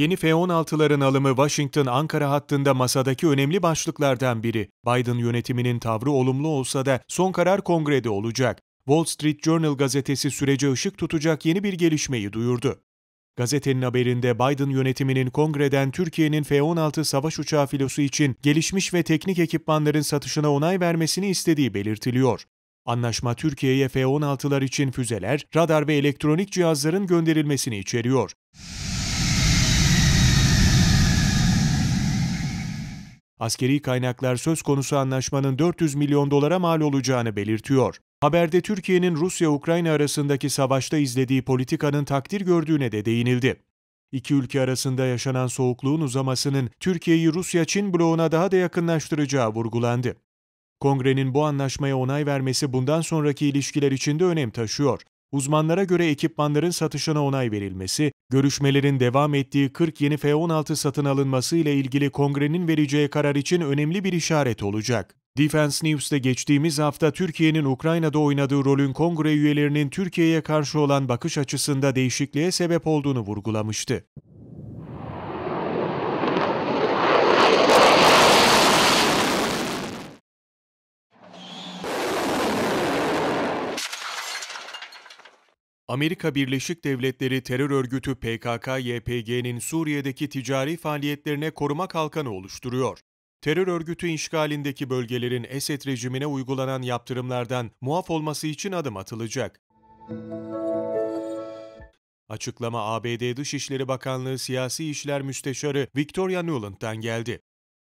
Yeni F-16'ların alımı Washington-Ankara hattında masadaki önemli başlıklardan biri. Biden yönetiminin tavrı olumlu olsa da son karar kongrede olacak. Wall Street Journal gazetesi sürece ışık tutacak yeni bir gelişmeyi duyurdu. Gazetenin haberinde Biden yönetiminin kongreden Türkiye'nin F-16 savaş uçağı filosu için gelişmiş ve teknik ekipmanların satışına onay vermesini istediği belirtiliyor. Anlaşma Türkiye'ye F-16'lar için füzeler, radar ve elektronik cihazların gönderilmesini içeriyor. askeri kaynaklar söz konusu anlaşmanın 400 milyon dolara mal olacağını belirtiyor. Haberde Türkiye'nin Rusya-Ukrayna arasındaki savaşta izlediği politikanın takdir gördüğüne de değinildi. İki ülke arasında yaşanan soğukluğun uzamasının Türkiye'yi Rusya-Çin bloğuna daha da yakınlaştıracağı vurgulandı. Kongrenin bu anlaşmaya onay vermesi bundan sonraki ilişkiler içinde önem taşıyor. Uzmanlara göre ekipmanların satışına onay verilmesi, Görüşmelerin devam ettiği 40 yeni F-16 satın alınması ile ilgili kongrenin vereceği karar için önemli bir işaret olacak. Defense News'te geçtiğimiz hafta Türkiye'nin Ukrayna'da oynadığı rolün kongre üyelerinin Türkiye'ye karşı olan bakış açısında değişikliğe sebep olduğunu vurgulamıştı. Amerika Birleşik Devletleri terör örgütü PKK-YPG'nin Suriye'deki ticari faaliyetlerine koruma kalkanı oluşturuyor. Terör örgütü işgalindeki bölgelerin Esed rejimine uygulanan yaptırımlardan muaf olması için adım atılacak. Açıklama ABD Dışişleri Bakanlığı Siyasi İşler Müsteşarı Victoria Nuland'dan geldi.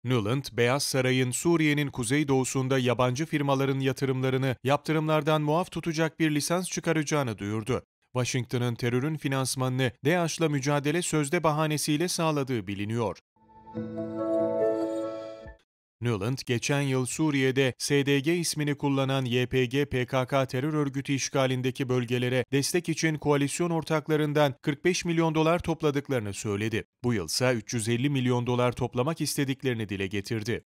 Nuland, Beyaz Saray'ın Suriye'nin kuzeydoğusunda yabancı firmaların yatırımlarını yaptırımlardan muaf tutacak bir lisans çıkaracağını duyurdu. Washington'ın terörün finansmanını DAEŞ'la mücadele sözde bahanesiyle sağladığı biliniyor. Nuland, geçen yıl Suriye'de SDG ismini kullanan YPG-PKK terör örgütü işgalindeki bölgelere destek için koalisyon ortaklarından 45 milyon dolar topladıklarını söyledi. Bu yılsa 350 milyon dolar toplamak istediklerini dile getirdi.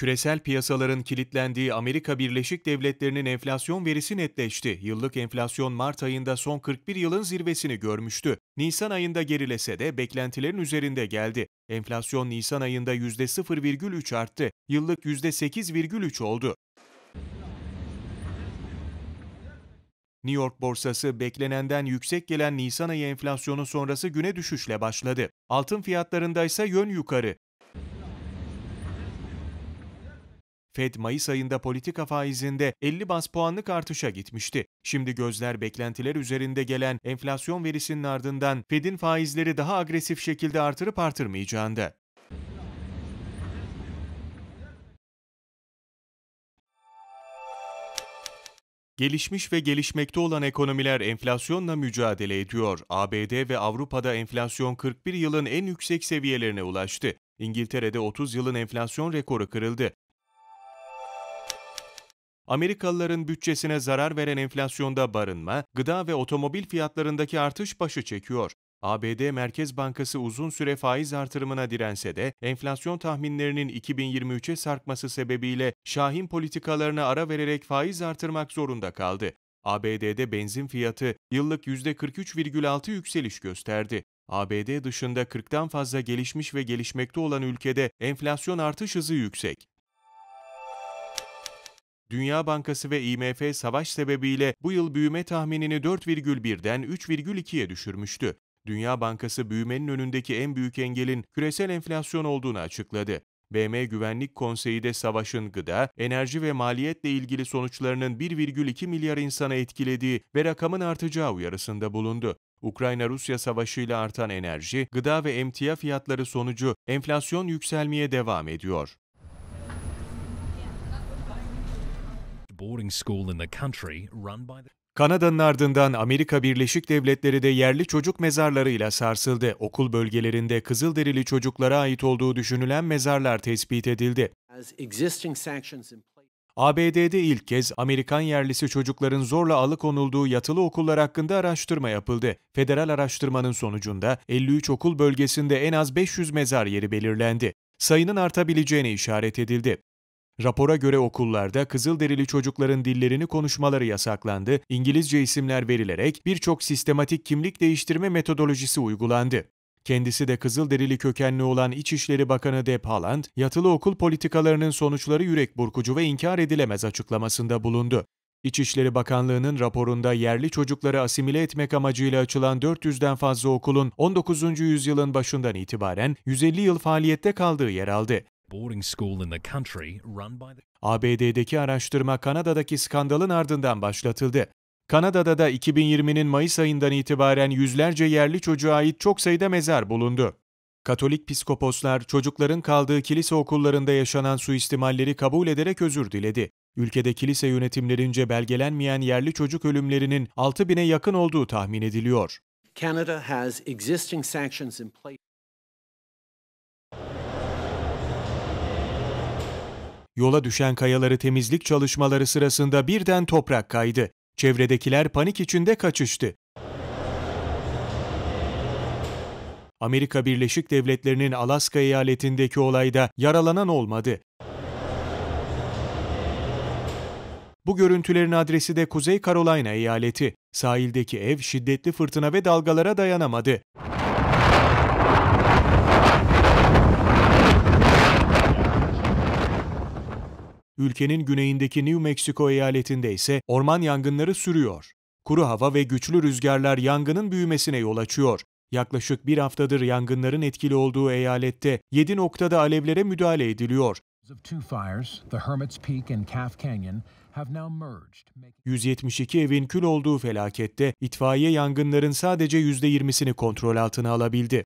Küresel piyasaların kilitlendiği Amerika Birleşik Devletleri'nin enflasyon verisi netleşti. Yıllık enflasyon Mart ayında son 41 yılın zirvesini görmüştü. Nisan ayında gerilese de beklentilerin üzerinde geldi. Enflasyon Nisan ayında %0,3 arttı. Yıllık %8,3 oldu. New York borsası beklenenden yüksek gelen Nisan ayı enflasyonu sonrası güne düşüşle başladı. Altın fiyatlarında ise yön yukarı. Fed Mayıs ayında politika faizinde 50 bas puanlık artışa gitmişti. Şimdi gözler beklentiler üzerinde gelen enflasyon verisinin ardından Fed'in faizleri daha agresif şekilde artırıp artırmayacağında. Gelişmiş ve gelişmekte olan ekonomiler enflasyonla mücadele ediyor. ABD ve Avrupa'da enflasyon 41 yılın en yüksek seviyelerine ulaştı. İngiltere'de 30 yılın enflasyon rekoru kırıldı. Amerikalıların bütçesine zarar veren enflasyonda barınma, gıda ve otomobil fiyatlarındaki artış başı çekiyor. ABD Merkez Bankası uzun süre faiz artırımına dirense de enflasyon tahminlerinin 2023'e sarkması sebebiyle şahin politikalarına ara vererek faiz artırmak zorunda kaldı. ABD'de benzin fiyatı yıllık %43,6 yükseliş gösterdi. ABD dışında 40'tan fazla gelişmiş ve gelişmekte olan ülkede enflasyon artış hızı yüksek. Dünya Bankası ve IMF savaş sebebiyle bu yıl büyüme tahminini 4,1'den 3,2'ye düşürmüştü. Dünya Bankası büyümenin önündeki en büyük engelin küresel enflasyon olduğunu açıkladı. BM Güvenlik Konseyi de savaşın gıda, enerji ve maliyetle ilgili sonuçlarının 1,2 milyar insana etkilediği ve rakamın artacağı uyarısında bulundu. Ukrayna-Rusya savaşıyla artan enerji, gıda ve emtia fiyatları sonucu enflasyon yükselmeye devam ediyor. boarding school in the country run by the Kanada'nın ardından Amerika Birleşik Devletleri de yerli çocuk mezarlarıyla sarsıldı. Okul bölgelerinde Kızılderili çocuklara ait olduğu düşünülen mezarlar tespit edildi. ABD'de ilk kez Amerikan yerlisi çocukların zorla alıkonulduğu yatılı okullar hakkında araştırma yapıldı. Federal araştırmanın sonucunda 53 okul bölgesinde en az 500 mezar yeri belirlendi. Sayının artabileceğine işaret edildi. Rapora göre okullarda Kızılderili çocukların dillerini konuşmaları yasaklandı, İngilizce isimler verilerek birçok sistematik kimlik değiştirme metodolojisi uygulandı. Kendisi de Kızılderili kökenli olan İçişleri Bakanı Deb Haaland, yatılı okul politikalarının sonuçları yürek burkucu ve inkar edilemez açıklamasında bulundu. İçişleri Bakanlığı'nın raporunda yerli çocukları asimile etmek amacıyla açılan 400'den fazla okulun 19. yüzyılın başından itibaren 150 yıl faaliyette kaldığı yer aldı boarding school in the country run by the ABD'deki araştırma Kanada'daki skandalın ardından başlatıldı. Kanada'da da 2020'nin Mayıs ayından itibaren yüzlerce yerli çocuğa ait çok sayıda mezar bulundu. Katolik piskoposlar çocukların kaldığı kilise okullarında yaşanan suistimalleri kabul ederek özür diledi. Ülkede kilise yönetimlerince belgelenmeyen yerli çocuk ölümlerinin 6000'e yakın olduğu tahmin ediliyor. Canada has existing sanctions in place. Yola düşen kayaları temizlik çalışmaları sırasında birden toprak kaydı. Çevredekiler panik içinde kaçıştı. Amerika Birleşik Devletleri'nin Alaska eyaletindeki olayda yaralanan olmadı. Bu görüntülerin adresi de Kuzey Carolina eyaleti. Sahildeki ev şiddetli fırtına ve dalgalara dayanamadı. Ülkenin güneyindeki New Mexico eyaletinde ise orman yangınları sürüyor. Kuru hava ve güçlü rüzgarlar yangının büyümesine yol açıyor. Yaklaşık bir haftadır yangınların etkili olduğu eyalette 7 noktada alevlere müdahale ediliyor. 172 evin kül olduğu felakette itfaiye yangınların sadece %20'sini kontrol altına alabildi.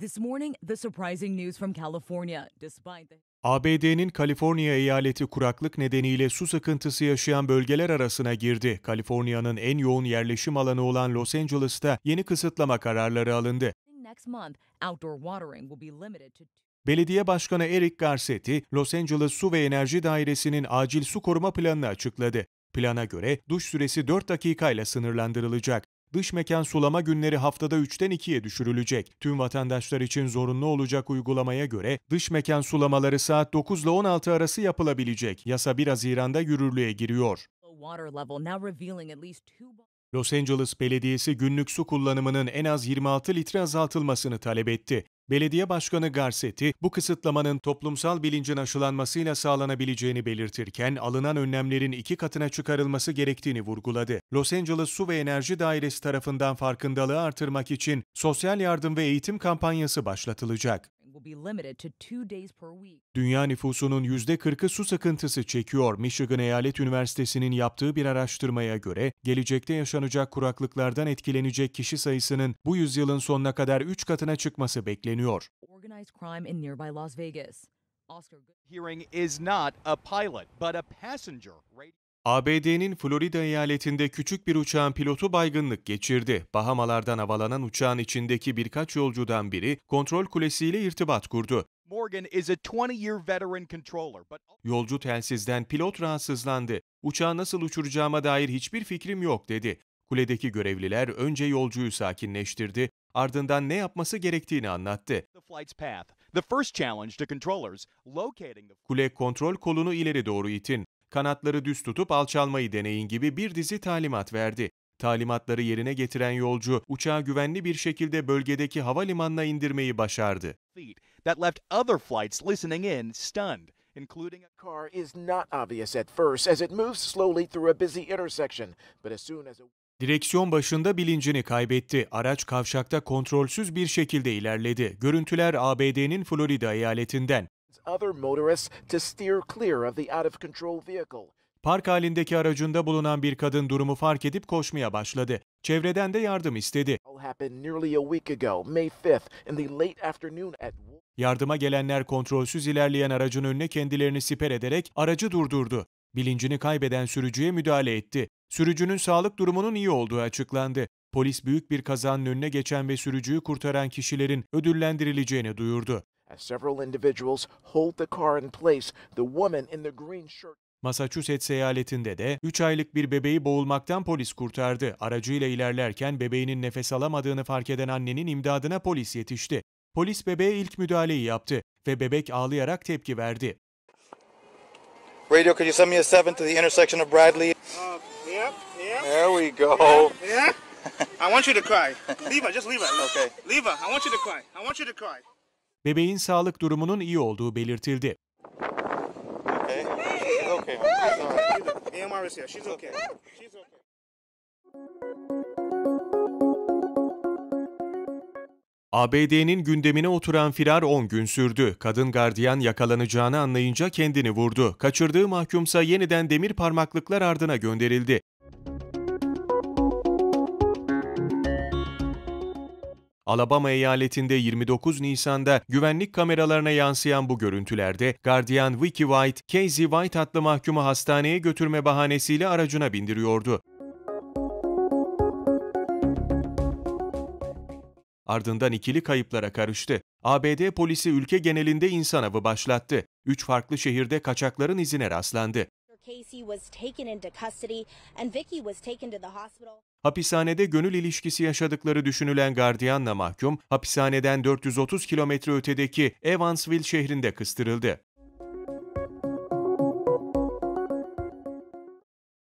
This morning, the surprising news from California, despite the ABD'nin Kaliforniya eyaleti kuraklık nedeniyle su sıkıntısı yaşayan bölgeler arasına girdi. Kaliforniya'nın en yoğun yerleşim alanı olan Los Angeles'ta yeni kısıtlama kararları alındı. Next month, outdoor watering will be limited to Belediye Başkanı Eric Garcetti, Los Angeles Su ve Enerji Dairesi'nin acil su koruma planını açıkladı. Plana göre duş süresi 4 dakikayla sınırlandırılacak. Dış mekan sulama günleri haftada 3'ten 2'ye düşürülecek. Tüm vatandaşlar için zorunlu olacak uygulamaya göre dış mekan sulamaları saat 9 ile 16 arası yapılabilecek. Yasa 1 Haziran'da yürürlüğe giriyor. Los Angeles Belediyesi günlük su kullanımının en az 26 litre azaltılmasını talep etti. Belediye Başkanı Garcetti, bu kısıtlamanın toplumsal bilincin aşılanmasıyla sağlanabileceğini belirtirken alınan önlemlerin iki katına çıkarılması gerektiğini vurguladı. Los Angeles Su ve Enerji Dairesi tarafından farkındalığı artırmak için sosyal yardım ve eğitim kampanyası başlatılacak. Dünya nüfusunun %40'ı su sıkıntısı çekiyor. Michigan Eyalet Üniversitesi'nin yaptığı bir araştırmaya göre, gelecekte yaşanacak kuraklıklardan etkilenecek kişi sayısının bu yüzyılın sonuna kadar 3 katına çıkması bekleniyor. Hearing is not a pilot, but a passenger. ABD'nin Florida eyaletinde küçük bir uçağın pilotu baygınlık geçirdi. Bahamalardan havalanan uçağın içindeki birkaç yolcudan biri kontrol kulesiyle irtibat kurdu. Morgan is a 20-year veteran controller, but... Yolcu telsizden pilot rahatsızlandı. Uçağı nasıl uçuracağıma dair hiçbir fikrim yok dedi. Kuledeki görevliler önce yolcuyu sakinleştirdi, ardından ne yapması gerektiğini anlattı. Kule kontrol kolunu ileri doğru itin kanatları düz tutup alçalmayı deneyin gibi bir dizi talimat verdi. Talimatları yerine getiren yolcu uçağı güvenli bir şekilde bölgedeki havalimanına indirmeyi başardı. That left other flights listening in stunned. including a car is not obvious at first as it moves slowly through a busy intersection, but as soon as a Direksiyon başında bilincini kaybetti. Araç kavşakta kontrolsüz bir şekilde ilerledi. Görüntüler ABD'nin Florida eyaletinden other motorists to steer clear of the out of control vehicle. Park halindeki aracında bulunan bir kadın durumu fark edip koşmaya başladı. Çevreden de yardım istedi. Yardıma gelenler kontrolsüz ilerleyen aracın önüne kendilerini siper ederek aracı durdurdu. Bilincini kaybeden sürücüye müdahale etti. Sürücünün sağlık durumunun iyi olduğu açıklandı. Polis büyük bir kazanın önüne geçen ve sürücüyü kurtaran kişilerin ödüllendirileceğini duyurdu. As several individuals hold the car in place, the woman in the green shirt Massachusetts eyaletinde de 3 aylık bir bebeği boğulmaktan polis kurtardı. Aracıyla ilerlerken bebeğinin nefes alamadığını fark eden annenin imdadına polis yetişti. Polis bebeğe ilk müdahaleyi yaptı ve bebek ağlayarak tepki verdi. Radio, could you send me a seven to the intersection of Bradley? Uh, yep, yep. There we go. Yeah. yep. I want you to cry. Leave just leave her. Okay. Leave I want you to cry. I want you to cry bebeğin sağlık durumunun iyi olduğu belirtildi. ABD'nin gündemine oturan firar 10 gün sürdü. Kadın gardiyan yakalanacağını anlayınca kendini vurdu. Kaçırdığı mahkumsa yeniden demir parmaklıklar ardına gönderildi. Alabama eyaletinde 29 Nisan'da güvenlik kameralarına yansıyan bu görüntülerde gardiyan Vicky White, Casey White adlı mahkumu hastaneye götürme bahanesiyle aracına bindiriyordu. Ardından ikili kayıplara karıştı. ABD polisi ülke genelinde insan avı başlattı. Üç farklı şehirde kaçakların izine rastlandı. Casey was taken into custody and Vicky was taken to the hospital. Hapishanede gönül ilişkisi yaşadıkları düşünülen gardiyanla mahkum, hapishaneden 430 kilometre ötedeki Evansville şehrinde kıstırıldı.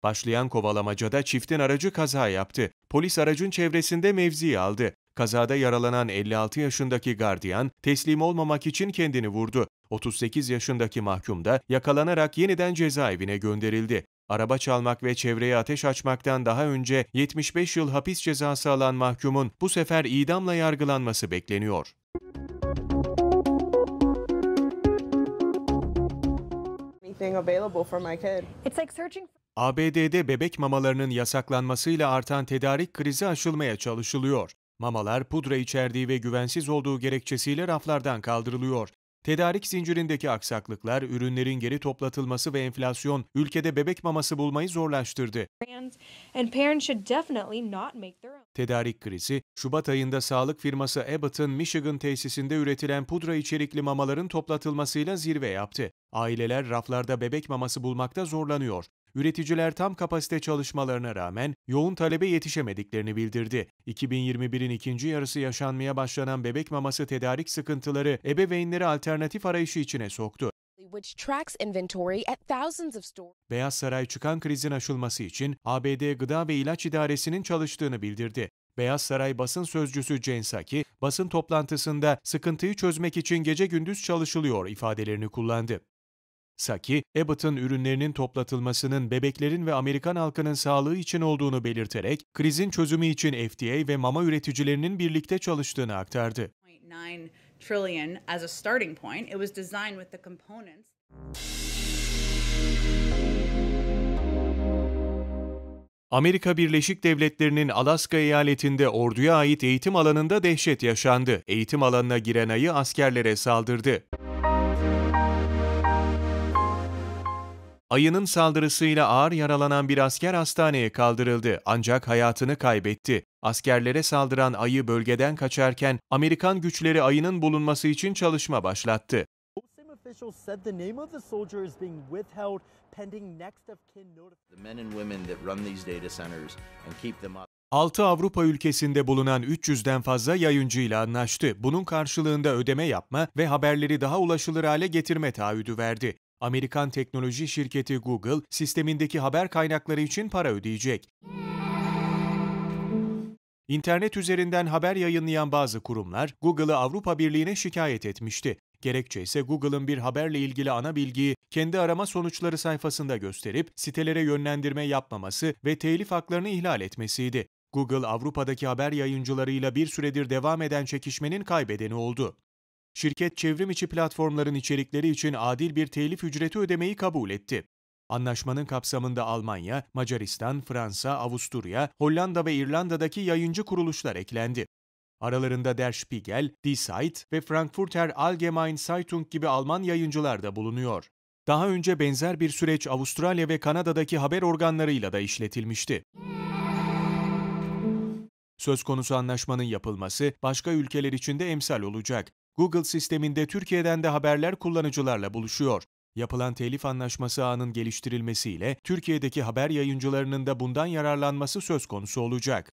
Başlayan kovalamacada çiftin aracı kaza yaptı. Polis aracın çevresinde mevzi aldı. Kazada yaralanan 56 yaşındaki gardiyan teslim olmamak için kendini vurdu. 38 yaşındaki mahkum da yakalanarak yeniden cezaevine gönderildi. Araba çalmak ve çevreye ateş açmaktan daha önce 75 yıl hapis cezası alan mahkumun bu sefer idamla yargılanması bekleniyor. ABD'de bebek mamalarının yasaklanmasıyla artan tedarik krizi aşılmaya çalışılıyor. Mamalar pudra içerdiği ve güvensiz olduğu gerekçesiyle raflardan kaldırılıyor. Tedarik zincirindeki aksaklıklar, ürünlerin geri toplatılması ve enflasyon ülkede bebek maması bulmayı zorlaştırdı. Tedarik krizi, Şubat ayında sağlık firması Abbott'ın Michigan tesisinde üretilen pudra içerikli mamaların toplatılmasıyla zirve yaptı. Aileler raflarda bebek maması bulmakta zorlanıyor. Üreticiler tam kapasite çalışmalarına rağmen yoğun talebe yetişemediklerini bildirdi. 2021'in ikinci yarısı yaşanmaya başlanan bebek maması tedarik sıkıntıları ebeveynleri alternatif arayışı içine soktu. Beyaz Saray çıkan krizin aşılması için ABD Gıda ve İlaç İdaresi'nin çalıştığını bildirdi. Beyaz Saray basın sözcüsü Jen Psaki, basın toplantısında sıkıntıyı çözmek için gece gündüz çalışılıyor ifadelerini kullandı. Saki, Abbott'ın ürünlerinin toplatılmasının bebeklerin ve Amerikan halkının sağlığı için olduğunu belirterek, krizin çözümü için FDA ve mama üreticilerinin birlikte çalıştığını aktardı. Amerika Birleşik Devletleri'nin Alaska eyaletinde orduya ait eğitim alanında dehşet yaşandı. Eğitim alanına giren ayı askerlere saldırdı. Ayının saldırısıyla ağır yaralanan bir asker hastaneye kaldırıldı ancak hayatını kaybetti. Askerlere saldıran ayı bölgeden kaçarken Amerikan güçleri ayının bulunması için çalışma başlattı. Altı Avrupa ülkesinde bulunan 300'den fazla yayıncıyla anlaştı. Bunun karşılığında ödeme yapma ve haberleri daha ulaşılır hale getirme taahhüdü verdi. Amerikan teknoloji şirketi Google sistemindeki haber kaynakları için para ödeyecek. İnternet üzerinden haber yayınlayan bazı kurumlar Google'ı Avrupa Birliği'ne şikayet etmişti. Gerekçe ise Google'ın bir haberle ilgili ana bilgiyi kendi arama sonuçları sayfasında gösterip sitelere yönlendirme yapmaması ve telif haklarını ihlal etmesiydi. Google Avrupa'daki haber yayıncılarıyla bir süredir devam eden çekişmenin kaybedeni oldu şirket çevrim içi platformların içerikleri için adil bir telif ücreti ödemeyi kabul etti. Anlaşmanın kapsamında Almanya, Macaristan, Fransa, Avusturya, Hollanda ve İrlanda'daki yayıncı kuruluşlar eklendi. Aralarında Der Spiegel, Die Zeit ve Frankfurter Allgemeine Zeitung gibi Alman yayıncılar da bulunuyor. Daha önce benzer bir süreç Avustralya ve Kanada'daki haber organlarıyla da işletilmişti. Söz konusu anlaşmanın yapılması başka ülkeler için de emsal olacak. Google sisteminde Türkiye'den de haberler kullanıcılarla buluşuyor. Yapılan telif anlaşması ağının geliştirilmesiyle Türkiye'deki haber yayıncılarının da bundan yararlanması söz konusu olacak.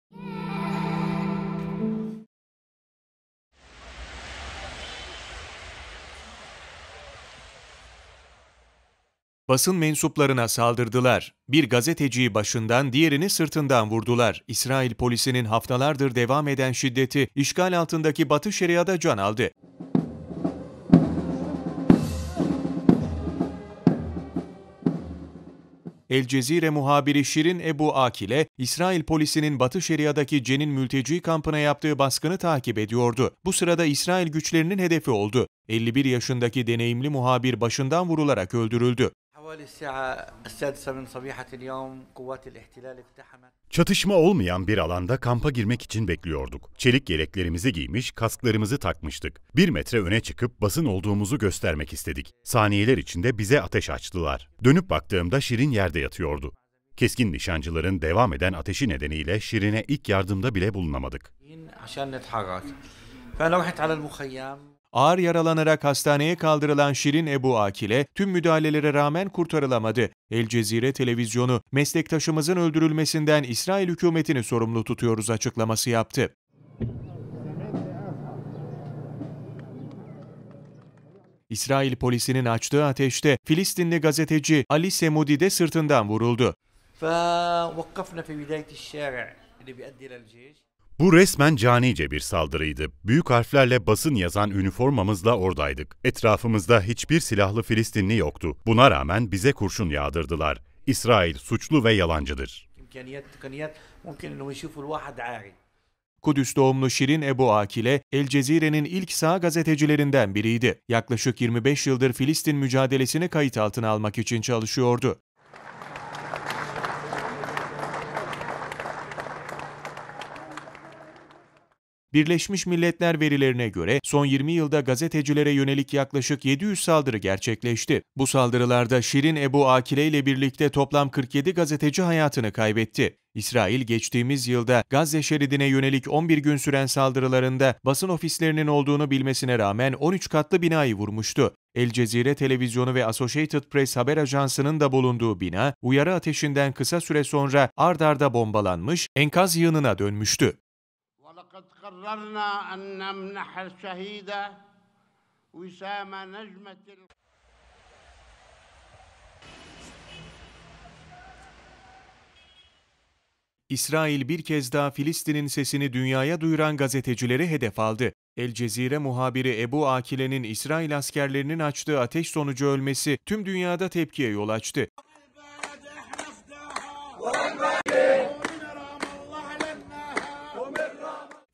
Basın mensuplarına saldırdılar. Bir gazeteciyi başından, diğerini sırtından vurdular. İsrail polisinin haftalardır devam eden şiddeti işgal altındaki Batı Şeria'da can aldı. El Cezire muhabiri Şirin Ebu Akile, İsrail polisinin Batı Şeria'daki Cen'in mülteci kampına yaptığı baskını takip ediyordu. Bu sırada İsrail güçlerinin hedefi oldu. 51 yaşındaki deneyimli muhabir başından vurularak öldürüldü. Çatışma olmayan bir alanda kampa girmek için bekliyorduk. Çelik yeleklerimizi giymiş, kasklarımızı takmıştık. Bir metre öne çıkıp basın olduğumuzu göstermek istedik. Saniyeler içinde bize ateş açtılar. Dönüp baktığımda Şirin yerde yatıyordu. Keskin nişancıların devam eden ateşi nedeniyle Şirin'e ilk yardımda bile bulunamadık. Ağır yaralanarak hastaneye kaldırılan Şirin Ebu Akile tüm müdahalelere rağmen kurtarılamadı. El Cezire televizyonu meslektaşımızın öldürülmesinden İsrail hükümetini sorumlu tutuyoruz açıklaması yaptı. İsrail polisinin açtığı ateşte Filistinli gazeteci Ali Semudi de sırtından vuruldu. Bu resmen canice bir saldırıydı. Büyük harflerle basın yazan üniformamızla oradaydık. Etrafımızda hiçbir silahlı Filistinli yoktu. Buna rağmen bize kurşun yağdırdılar. İsrail suçlu ve yalancıdır. Kudüs doğumlu Şirin Ebu Akile, El Cezire'nin ilk sağ gazetecilerinden biriydi. Yaklaşık 25 yıldır Filistin mücadelesini kayıt altına almak için çalışıyordu. Birleşmiş Milletler verilerine göre son 20 yılda gazetecilere yönelik yaklaşık 700 saldırı gerçekleşti. Bu saldırılarda Şirin Ebu Akile ile birlikte toplam 47 gazeteci hayatını kaybetti. İsrail geçtiğimiz yılda Gazze şeridine yönelik 11 gün süren saldırılarında basın ofislerinin olduğunu bilmesine rağmen 13 katlı binayı vurmuştu. El Cezire Televizyonu ve Associated Press haber ajansının da bulunduğu bina uyarı ateşinden kısa süre sonra ard arda bombalanmış, enkaz yığınına dönmüştü. وقد قررنا أن نمنح الشهيد وسام نجمة İsrail bir kez daha Filistin'in sesini dünyaya duyuran gazetecileri hedef aldı. El Cezire muhabiri Ebu Akile'nin İsrail askerlerinin açtığı ateş sonucu ölmesi tüm dünyada tepkiye yol açtı.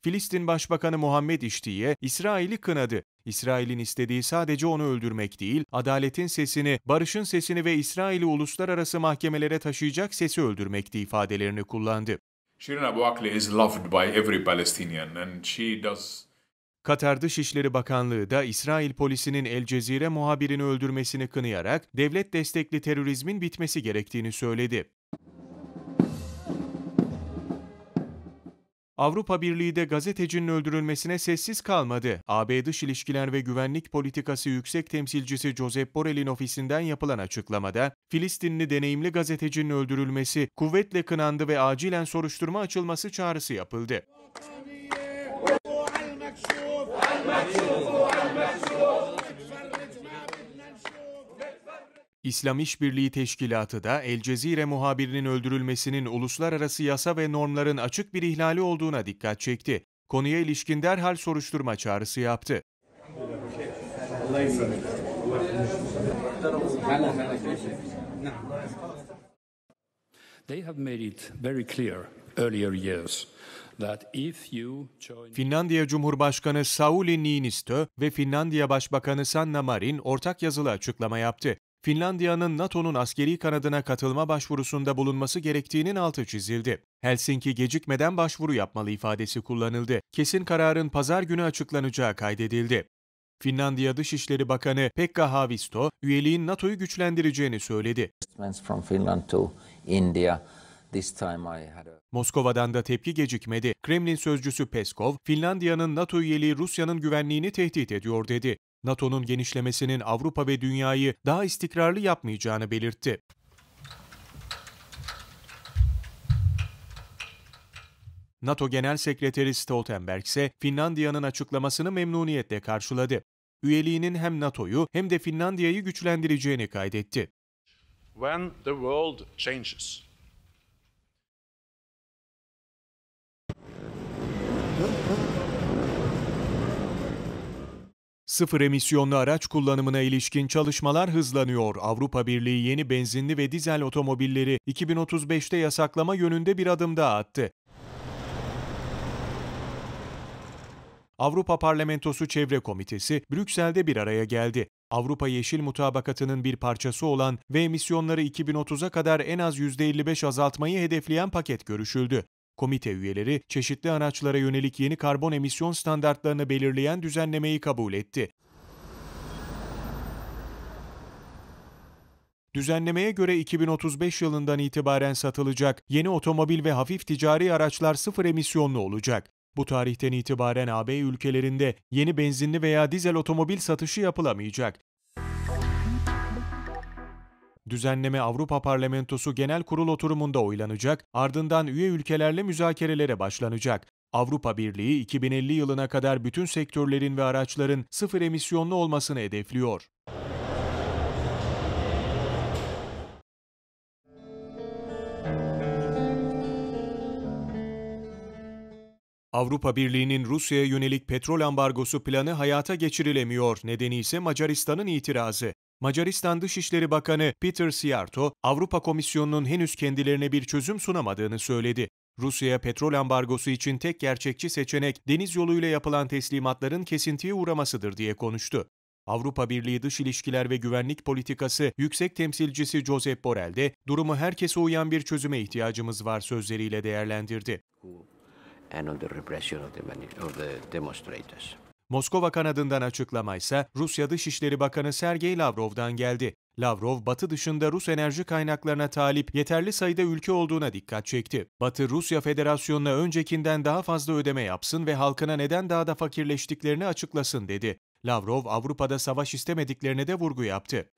Filistin Başbakanı Muhammed İştiye, İsrail'i kınadı. İsrail'in istediği sadece onu öldürmek değil, adaletin sesini, barışın sesini ve İsrail'i uluslararası mahkemelere taşıyacak sesi öldürmekti ifadelerini kullandı. Shirin Abu Akleh is loved by every Palestinian and she does Katar Dışişleri Bakanlığı da İsrail polisinin El Cezire muhabirini öldürmesini kınayarak devlet destekli terörizmin bitmesi gerektiğini söyledi. Avrupa Birliği de gazetecinin öldürülmesine sessiz kalmadı. AB Dış İlişkiler ve Güvenlik Politikası Yüksek Temsilcisi Josep Borrell'in ofisinden yapılan açıklamada, Filistinli deneyimli gazetecinin öldürülmesi kuvvetle kınandı ve acilen soruşturma açılması çağrısı yapıldı. İslam İşbirliği Teşkilatı da El Cezire muhabirinin öldürülmesinin uluslararası yasa ve normların açık bir ihlali olduğuna dikkat çekti. Konuya ilişkin derhal soruşturma çağrısı yaptı. Finlandiya Cumhurbaşkanı Sauli Niinistö ve Finlandiya Başbakanı Sanna Marin ortak yazılı açıklama yaptı. Finlandiya'nın NATO'nun askeri kanadına katılma başvurusunda bulunması gerektiğinin altı çizildi. Helsinki gecikmeden başvuru yapmalı ifadesi kullanıldı. Kesin kararın pazar günü açıklanacağı kaydedildi. Finlandiya Dışişleri Bakanı Pekka Haavisto, üyeliğin NATO'yu güçlendireceğini söyledi. Moskova'dan da tepki gecikmedi. Kremlin sözcüsü Peskov, Finlandiya'nın NATO üyeliği Rusya'nın güvenliğini tehdit ediyor dedi. NATO'nun genişlemesinin Avrupa ve dünyayı daha istikrarlı yapmayacağını belirtti. NATO Genel Sekreteri Stoltenberg ise Finlandiya'nın açıklamasını memnuniyetle karşıladı. Üyeliğinin hem NATO'yu hem de Finlandiya'yı güçlendireceğini kaydetti. When the world changes, Sıfır emisyonlu araç kullanımına ilişkin çalışmalar hızlanıyor. Avrupa Birliği yeni benzinli ve dizel otomobilleri 2035'te yasaklama yönünde bir adım daha attı. Avrupa Parlamentosu Çevre Komitesi Brüksel'de bir araya geldi. Avrupa Yeşil Mutabakatı'nın bir parçası olan ve emisyonları 2030'a kadar en az %55 azaltmayı hedefleyen paket görüşüldü komite üyeleri çeşitli araçlara yönelik yeni karbon emisyon standartlarını belirleyen düzenlemeyi kabul etti. Düzenlemeye göre 2035 yılından itibaren satılacak yeni otomobil ve hafif ticari araçlar sıfır emisyonlu olacak. Bu tarihten itibaren AB ülkelerinde yeni benzinli veya dizel otomobil satışı yapılamayacak. Düzenleme Avrupa Parlamentosu Genel Kurul oturumunda oylanacak, ardından üye ülkelerle müzakerelere başlanacak. Avrupa Birliği 2050 yılına kadar bütün sektörlerin ve araçların sıfır emisyonlu olmasını hedefliyor. Avrupa Birliği'nin Rusya'ya yönelik petrol ambargosu planı hayata geçirilemiyor. Nedeni ise Macaristan'ın itirazı. Macaristan Dışişleri Bakanı Peter Siarto, Avrupa Komisyonu'nun henüz kendilerine bir çözüm sunamadığını söyledi. Rusya'ya petrol ambargosu için tek gerçekçi seçenek deniz yoluyla yapılan teslimatların kesintiye uğramasıdır diye konuştu. Avrupa Birliği Dış İlişkiler ve Güvenlik Politikası Yüksek Temsilcisi Josep Borrell de durumu herkese uyan bir çözüme ihtiyacımız var sözleriyle değerlendirdi. And on the repression of the, of the demonstrators. Moskova kanadından açıklama ise Rusya Dışişleri Bakanı Sergey Lavrov'dan geldi. Lavrov, Batı dışında Rus enerji kaynaklarına talip yeterli sayıda ülke olduğuna dikkat çekti. Batı, Rusya Federasyonu'na öncekinden daha fazla ödeme yapsın ve halkına neden daha da fakirleştiklerini açıklasın dedi. Lavrov, Avrupa'da savaş istemediklerine de vurgu yaptı.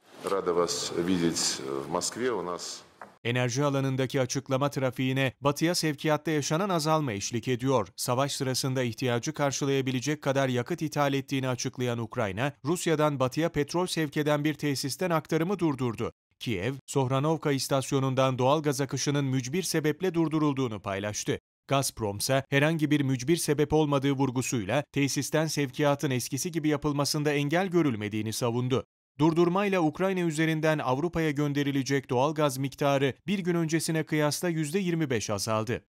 Enerji alanındaki açıklama trafiğine batıya sevkiyatta yaşanan azalma eşlik ediyor. Savaş sırasında ihtiyacı karşılayabilecek kadar yakıt ithal ettiğini açıklayan Ukrayna, Rusya'dan batıya petrol sevk eden bir tesisten aktarımı durdurdu. Kiev, Sohranovka istasyonundan doğal gaz akışının mücbir sebeple durdurulduğunu paylaştı. Gazprom ise herhangi bir mücbir sebep olmadığı vurgusuyla tesisten sevkiyatın eskisi gibi yapılmasında engel görülmediğini savundu. Durdurmayla Ukrayna üzerinden Avrupa'ya gönderilecek doğal gaz miktarı bir gün öncesine kıyasla %25 azaldı.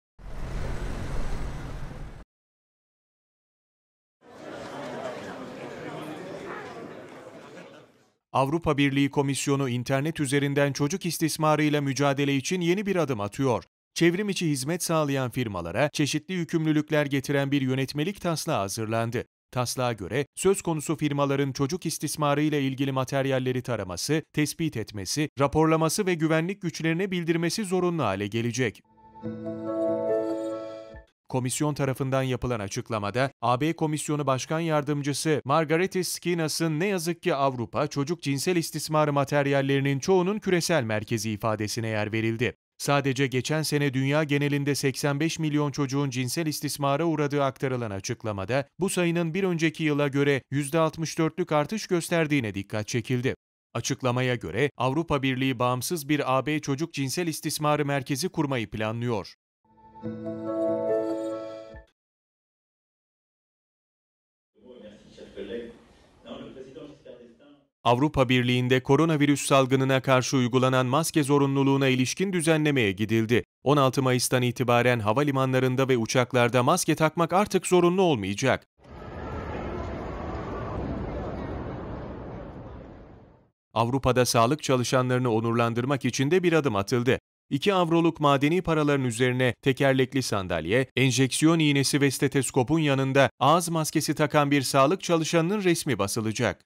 Avrupa Birliği Komisyonu internet üzerinden çocuk istismarıyla mücadele için yeni bir adım atıyor. Çevrim içi hizmet sağlayan firmalara çeşitli yükümlülükler getiren bir yönetmelik taslağı hazırlandı. Taslağa göre söz konusu firmaların çocuk istismarı ile ilgili materyalleri taraması, tespit etmesi, raporlaması ve güvenlik güçlerine bildirmesi zorunlu hale gelecek. Komisyon tarafından yapılan açıklamada AB Komisyonu Başkan Yardımcısı Margaret Skinas'ın ne yazık ki Avrupa çocuk cinsel istismarı materyallerinin çoğunun küresel merkezi ifadesine yer verildi. Sadece geçen sene dünya genelinde 85 milyon çocuğun cinsel istismara uğradığı aktarılan açıklamada bu sayının bir önceki yıla göre %64'lük artış gösterdiğine dikkat çekildi. Açıklamaya göre Avrupa Birliği bağımsız bir AB çocuk cinsel istismarı merkezi kurmayı planlıyor. Müzik Avrupa Birliği'nde koronavirüs salgınına karşı uygulanan maske zorunluluğuna ilişkin düzenlemeye gidildi. 16 Mayıs'tan itibaren havalimanlarında ve uçaklarda maske takmak artık zorunlu olmayacak. Avrupa'da sağlık çalışanlarını onurlandırmak için de bir adım atıldı. 2 avroluk madeni paraların üzerine tekerlekli sandalye, enjeksiyon iğnesi ve steteskopun yanında ağız maskesi takan bir sağlık çalışanının resmi basılacak.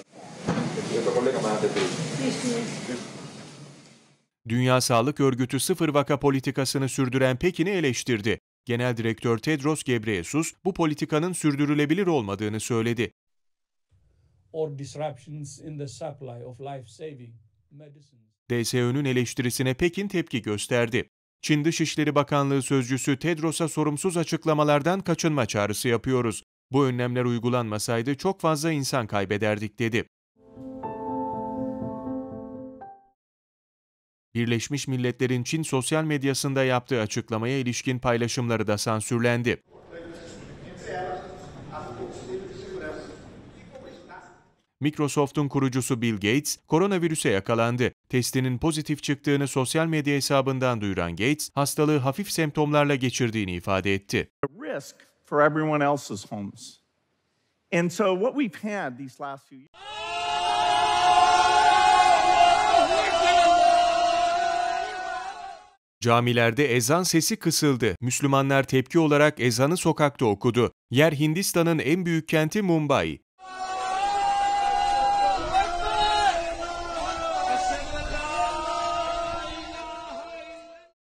Dünya Sağlık Örgütü sıfır vaka politikasını sürdüren Pekin'i eleştirdi. Genel Direktör Tedros Ghebreyesus bu politikanın sürdürülebilir olmadığını söyledi. DSÖ'nün eleştirisine Pekin tepki gösterdi. Çin Dışişleri Bakanlığı sözcüsü Tedros'a sorumsuz açıklamalardan kaçınma çağrısı yapıyoruz. Bu önlemler uygulanmasaydı çok fazla insan kaybederdik dedi. Birleşmiş Milletler'in Çin sosyal medyasında yaptığı açıklamaya ilişkin paylaşımları da sansürlendi. Microsoft'un kurucusu Bill Gates koronavirüse yakalandı. Testinin pozitif çıktığını sosyal medya hesabından duyuran Gates, hastalığı hafif semptomlarla geçirdiğini ifade etti. And so what we've had these last few years Camilerde ezan sesi kısıldı. Müslümanlar tepki olarak ezanı sokakta okudu. Yer Hindistan'ın en büyük kenti Mumbai.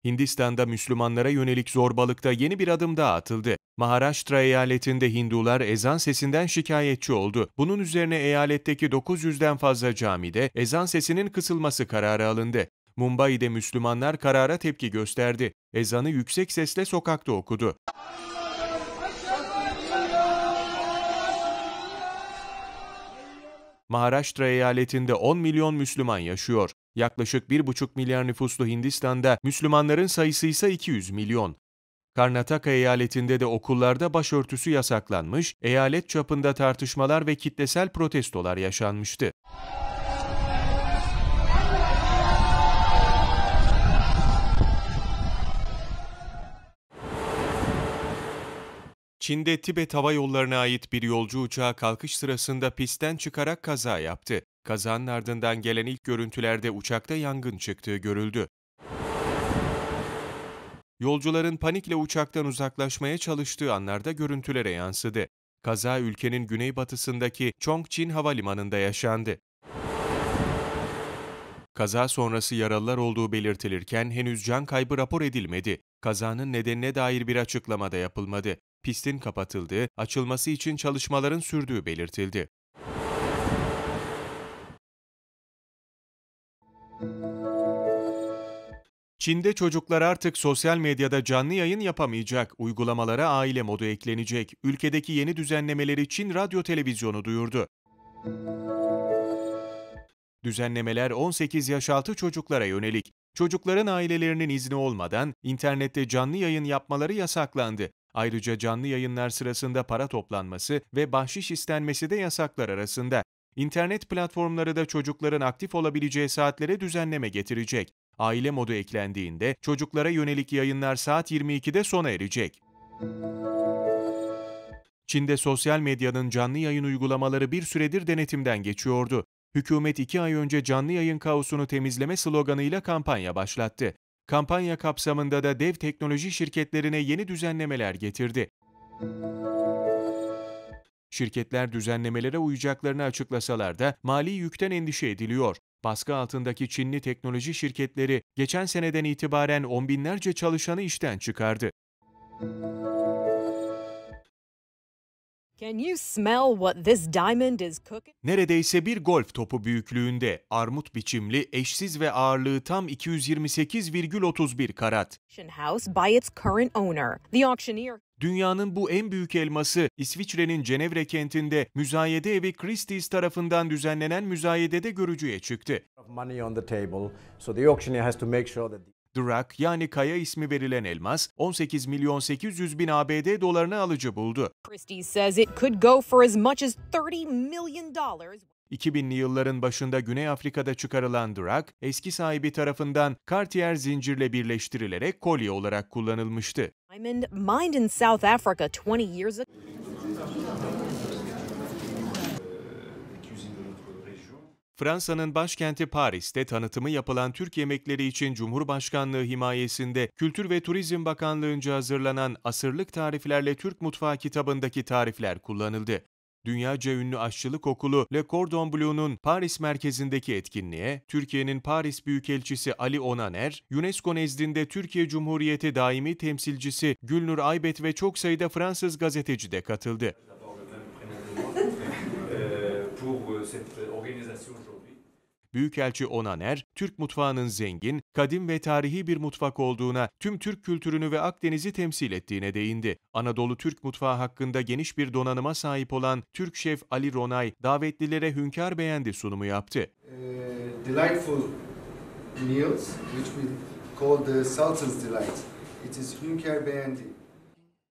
Hindistan'da Müslümanlara yönelik zorbalıkta yeni bir adım daha atıldı. Maharashtra eyaletinde Hindular ezan sesinden şikayetçi oldu. Bunun üzerine eyaletteki 900'den fazla camide ezan sesinin kısılması kararı alındı. Mumbai'de Müslümanlar karara tepki gösterdi. Ezanı yüksek sesle sokakta okudu. Maharashtra eyaletinde 10 milyon Müslüman yaşıyor. Yaklaşık 1,5 milyar nüfuslu Hindistan'da Müslümanların sayısı ise 200 milyon. Karnataka eyaletinde de okullarda başörtüsü yasaklanmış, eyalet çapında tartışmalar ve kitlesel protestolar yaşanmıştı. Çin'de Tibet Hava Yolları'na ait bir yolcu uçağı kalkış sırasında pistten çıkarak kaza yaptı. Kazanın ardından gelen ilk görüntülerde uçakta yangın çıktığı görüldü. Yolcuların panikle uçaktan uzaklaşmaya çalıştığı anlarda görüntülere yansıdı. Kaza ülkenin güneybatısındaki Chongqing Havalimanı'nda yaşandı. Kaza sonrası yaralılar olduğu belirtilirken henüz can kaybı rapor edilmedi. Kazanın nedenine dair bir açıklama da yapılmadı pistin kapatıldığı, açılması için çalışmaların sürdüğü belirtildi. Çin'de çocuklar artık sosyal medyada canlı yayın yapamayacak, uygulamalara aile modu eklenecek. Ülkedeki yeni düzenlemeleri Çin Radyo Televizyonu duyurdu. Düzenlemeler 18 yaş altı çocuklara yönelik. Çocukların ailelerinin izni olmadan internette canlı yayın yapmaları yasaklandı. Ayrıca canlı yayınlar sırasında para toplanması ve bahşiş istenmesi de yasaklar arasında. İnternet platformları da çocukların aktif olabileceği saatlere düzenleme getirecek. Aile modu eklendiğinde çocuklara yönelik yayınlar saat 22'de sona erecek. Çin'de sosyal medyanın canlı yayın uygulamaları bir süredir denetimden geçiyordu. Hükümet iki ay önce canlı yayın kaosunu temizleme sloganıyla kampanya başlattı. Kampanya kapsamında da dev teknoloji şirketlerine yeni düzenlemeler getirdi. Şirketler düzenlemelere uyacaklarını açıklasalar da mali yükten endişe ediliyor. Baskı altındaki Çinli teknoloji şirketleri geçen seneden itibaren on binlerce çalışanı işten çıkardı. Can you smell what this diamond is cooking? Neredeyse bir golf topu büyüklüğünde armut biçimli eşsiz ve ağırlığı tam 228,31 karat. House by its current owner, the auctioneer. Dünyanın bu en büyük elması İsviçre'nin Cenevre kentinde müzayede evi Christie's tarafından düzenlenen müzayedede görücüye çıktı. Drak yani Kaya ismi verilen elmas 18 milyon 800 bin ABD dolarına alıcı buldu. says it could go for as as much 30 million dollars. 2000'li yılların başında Güney Afrika'da çıkarılan Drak, eski sahibi tarafından Cartier zincirle birleştirilerek kolye olarak kullanılmıştı. Diamond mined in South Africa 20 years ago. Fransa'nın başkenti Paris'te tanıtımı yapılan Türk yemekleri için Cumhurbaşkanlığı himayesinde Kültür ve Turizm Bakanlığı'nca hazırlanan Asırlık Tariflerle Türk Mutfağı kitabındaki tarifler kullanıldı. Dünyaca ünlü aşçılık okulu Le Cordon Bleu'nun Paris merkezindeki etkinliğe, Türkiye'nin Paris Büyükelçisi Ali Onaner, UNESCO nezdinde Türkiye Cumhuriyeti daimi temsilcisi Gülnur Aybet ve çok sayıda Fransız gazeteci de katıldı. Büyükelçi Onaner, Türk mutfağının zengin, kadim ve tarihi bir mutfak olduğuna, tüm Türk kültürünü ve Akdeniz'i temsil ettiğine değindi. Anadolu Türk mutfağı hakkında geniş bir donanıma sahip olan Türk şef Ali Ronay, davetlilere Hünkar beğendi sunumu yaptı. Uh, delightful meals, which we call the Sultan's Delight. It is hünkâr beğendi.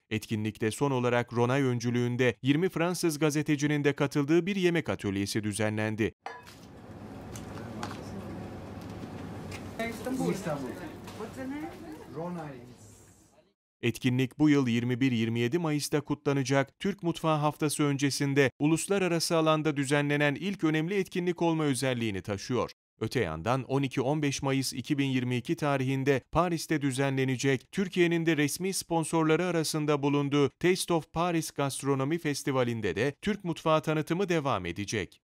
Etkinlikte son olarak Ronay öncülüğünde 20 Fransız gazetecinin de katıldığı bir yemek atölyesi düzenlendi. İstanbul. İstanbul. Etkinlik bu yıl 21-27 Mayıs'ta kutlanacak Türk Mutfağı Haftası öncesinde uluslararası alanda düzenlenen ilk önemli etkinlik olma özelliğini taşıyor. Öte yandan 12-15 Mayıs 2022 tarihinde Paris'te düzenlenecek Türkiye'nin de resmi sponsorları arasında bulunduğu Taste of Paris Gastronomi Festivali'nde de Türk mutfağı tanıtımı devam edecek.